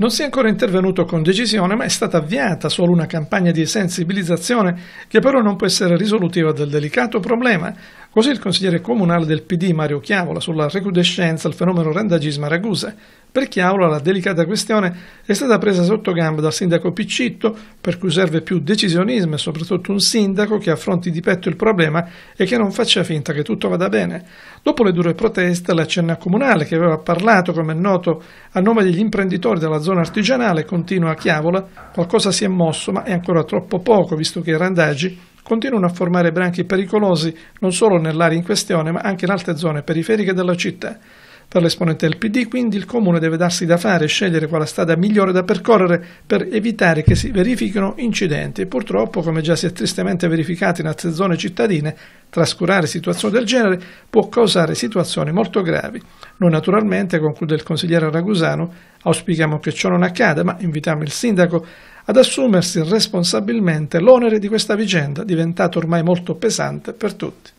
Non si è ancora intervenuto con decisione, ma è stata avviata solo una campagna di sensibilizzazione che però non può essere risolutiva del delicato problema, Così il consigliere comunale del PD Mario Chiavola sulla recrudescenza al fenomeno randagismo a Ragusa. Per Chiavola la delicata questione è stata presa sotto gamba dal sindaco Piccitto, per cui serve più decisionismo e soprattutto un sindaco che affronti di petto il problema e che non faccia finta che tutto vada bene. Dopo le dure proteste, l'accenna Comunale, che aveva parlato, come è noto, a nome degli imprenditori della zona artigianale, continua a Chiavola, qualcosa si è mosso, ma è ancora troppo poco, visto che i randaggi continuano a formare branchi pericolosi non solo nell'area in questione ma anche in altre zone periferiche della città. Per l'esponente del PD, quindi, il Comune deve darsi da fare e scegliere quale strada migliore da percorrere per evitare che si verifichino incidenti e purtroppo, come già si è tristemente verificato in altre zone cittadine, trascurare situazioni del genere può causare situazioni molto gravi. Noi naturalmente, conclude il consigliere Ragusano, auspichiamo che ciò non accada, ma invitiamo il sindaco ad assumersi responsabilmente l'onere di questa vicenda diventata ormai molto pesante per tutti.